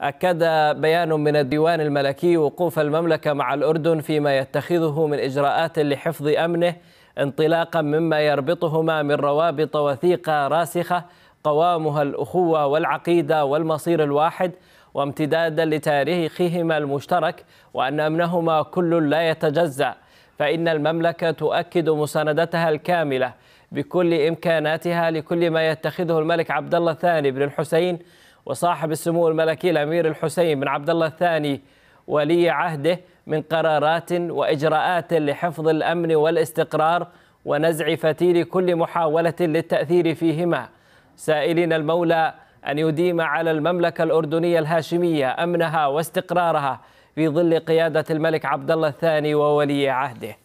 أكد بيان من الديوان الملكي وقوف المملكة مع الأردن فيما يتخذه من إجراءات لحفظ أمنه انطلاقا مما يربطهما من روابط وثيقة راسخة قوامها الأخوة والعقيدة والمصير الواحد وامتدادا لتاريخهما المشترك وأن أمنهما كل لا يتجزأ فإن المملكة تؤكد مساندتها الكاملة بكل إمكاناتها لكل ما يتخذه الملك عبد الله الثاني بن الحسين وصاحب السمو الملكي الأمير الحسين بن عبد الله الثاني ولي عهده من قرارات وإجراءات لحفظ الأمن والاستقرار ونزع فتيل كل محاولة للتأثير فيهما سائلين المولى أن يديم على المملكة الأردنية الهاشمية أمنها واستقرارها في ظل قيادة الملك عبد الله الثاني وولي عهده